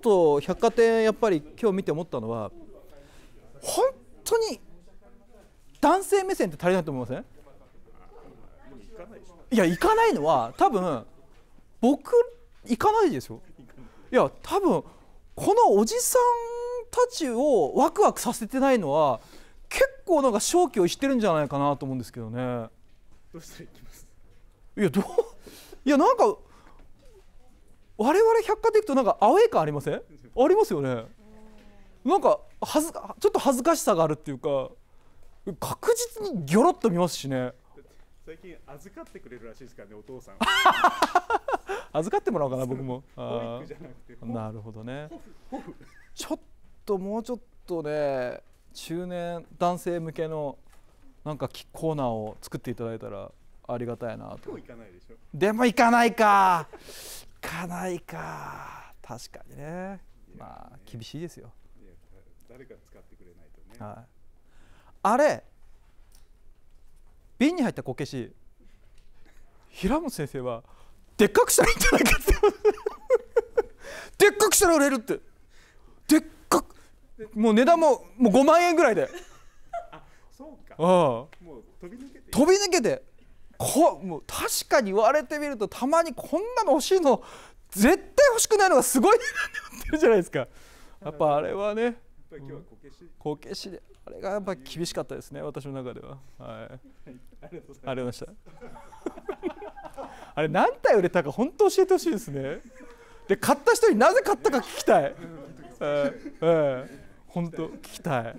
と百貨店やっぱり今日見て思ったのは本当に男性目線って足りないと思いませんいや行かないのは多分僕行かないでしょいや多分このおじさんたちをワクワクさせてないのは結構なんか勝機をしてるんじゃないかなと思うんですけどねどうしたら行きますいやどういやなんか我々百貨店行くとなんかアウェー感ありませんありますよねなんかはずちょっと恥ずかしさがあるっていうか確実にギョロッと見ますしね最近預かってくれるらしいですからねお父さん 預かってもらおうかな僕もなるほどねちょっともうちょっとね中年男性向けのなんかコーナーを作っていただいたらありがたいなとでも行かないかかないか確かにねまあ厳しいですよ誰か使ってくれないとね、あれ瓶に入ったこけし平本先生はでっかくしたらいいんじゃないかって でっかくしたら売れるってでっかくもう値段ももう5万円ぐらいであそうかああもう飛び抜けて飛び抜けてこもう確かに言われてみるとたまにこんなの欲しいの絶対欲しくないのがすごい値段で売ってるじゃないですか やっぱあれはねこけしであれがやっぱ厳しかったですね私の中でははいありがとうございました あれ何体売れたか本当教えてほしいですねで買った人になぜ買ったか聞きたい、えーえー、本当聞きたい